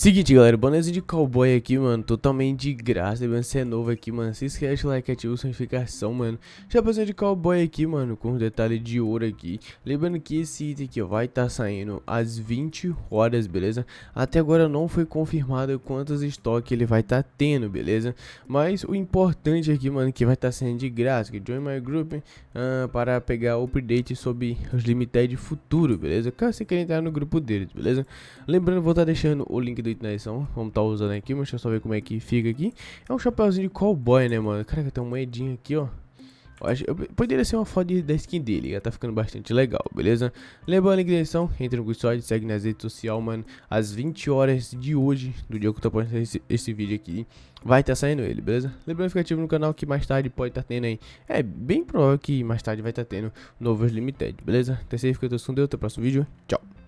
Seguinte, galera, bonézinho de cowboy aqui, mano, totalmente de graça, mano, se é novo aqui, mano, se inscreve, like, ativa a notificação, mano, chapéuzinho de cowboy aqui, mano, com um detalhe de ouro aqui, lembrando que esse item aqui, vai estar tá saindo às 20 horas, beleza, até agora não foi confirmado quantos estoques ele vai estar tá tendo, beleza, mas o importante aqui, mano, que vai estar tá saindo de graça, que join my group, uh, para pegar update sobre os limited futuro, beleza, caso você queira entrar no grupo deles, beleza, lembrando, vou estar tá deixando o link do Bandit, né? vamos estar tá usando aqui, mas deixa eu só ver como é que fica aqui. É um chapéuzinho de cowboy, né, mano? Caraca, tem um moedinho aqui, ó. Eu acho, eu, poderia ser uma foto da skin dele, já tá ficando bastante legal, beleza? Lembrando a descrição, entra no custódio, segue nas redes sociais, mano. Às 20 horas de hoje, do dia que eu tô postando esse, esse vídeo aqui, vai estar tá saindo ele, beleza? Lembrando, fica ativo no canal que mais tarde pode estar tá tendo aí. É bem provável que mais tarde vai estar tá tendo novos Limited, beleza? até sempre fica tudo mundo, até o próximo vídeo, tchau!